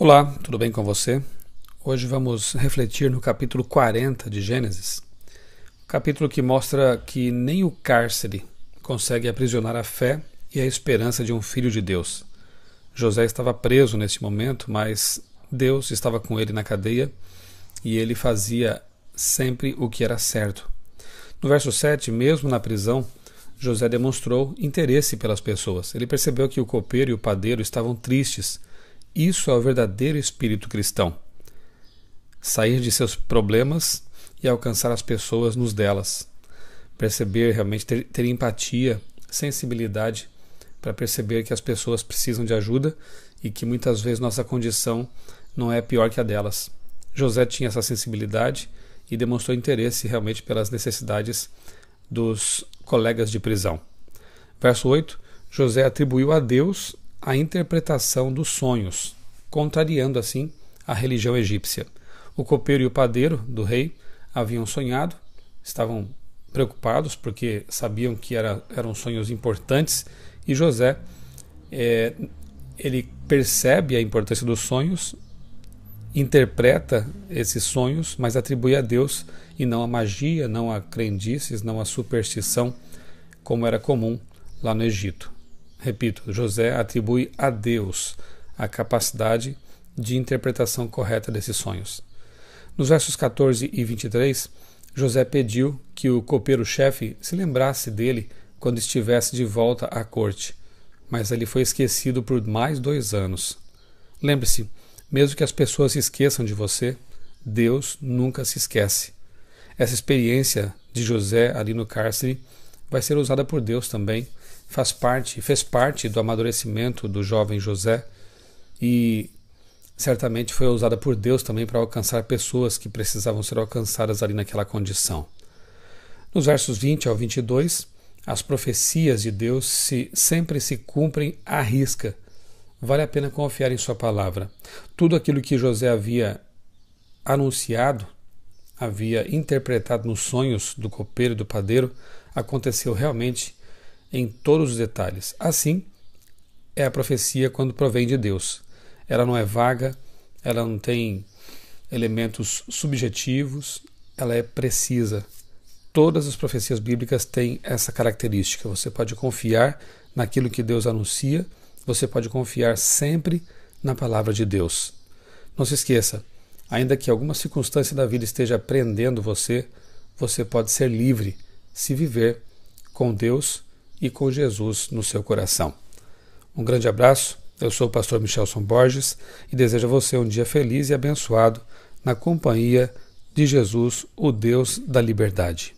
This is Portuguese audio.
Olá, tudo bem com você? Hoje vamos refletir no capítulo 40 de Gênesis, capítulo que mostra que nem o cárcere consegue aprisionar a fé e a esperança de um filho de Deus. José estava preso nesse momento, mas Deus estava com ele na cadeia e ele fazia sempre o que era certo. No verso 7, mesmo na prisão, José demonstrou interesse pelas pessoas. Ele percebeu que o copeiro e o padeiro estavam tristes isso é o verdadeiro espírito cristão. Sair de seus problemas e alcançar as pessoas nos delas. Perceber realmente, ter, ter empatia, sensibilidade para perceber que as pessoas precisam de ajuda e que muitas vezes nossa condição não é pior que a delas. José tinha essa sensibilidade e demonstrou interesse realmente pelas necessidades dos colegas de prisão. Verso 8: José atribuiu a Deus a interpretação dos sonhos, contrariando assim a religião egípcia. O copeiro e o padeiro do rei haviam sonhado, estavam preocupados porque sabiam que era, eram sonhos importantes e José é, ele percebe a importância dos sonhos, interpreta esses sonhos, mas atribui a Deus e não a magia, não a crendices, não a superstição, como era comum lá no Egito. Repito, José atribui a Deus a capacidade de interpretação correta desses sonhos. Nos versos 14 e 23, José pediu que o copeiro-chefe se lembrasse dele quando estivesse de volta à corte, mas ele foi esquecido por mais dois anos. Lembre-se, mesmo que as pessoas se esqueçam de você, Deus nunca se esquece. Essa experiência de José ali no cárcere vai ser usada por Deus também. Faz parte, fez parte do amadurecimento do jovem José e certamente foi usada por Deus também para alcançar pessoas que precisavam ser alcançadas ali naquela condição. Nos versos 20 ao 22, as profecias de Deus se, sempre se cumprem à risca. Vale a pena confiar em Sua palavra. Tudo aquilo que José havia anunciado havia interpretado nos sonhos do copeiro e do padeiro aconteceu realmente em todos os detalhes. Assim é a profecia quando provém de Deus. Ela não é vaga, ela não tem elementos subjetivos, ela é precisa. Todas as profecias bíblicas têm essa característica. Você pode confiar naquilo que Deus anuncia, você pode confiar sempre na palavra de Deus. Não se esqueça, Ainda que alguma circunstância da vida esteja prendendo você, você pode ser livre se viver com Deus e com Jesus no seu coração. Um grande abraço, eu sou o pastor Michelson Borges e desejo a você um dia feliz e abençoado na companhia de Jesus, o Deus da liberdade.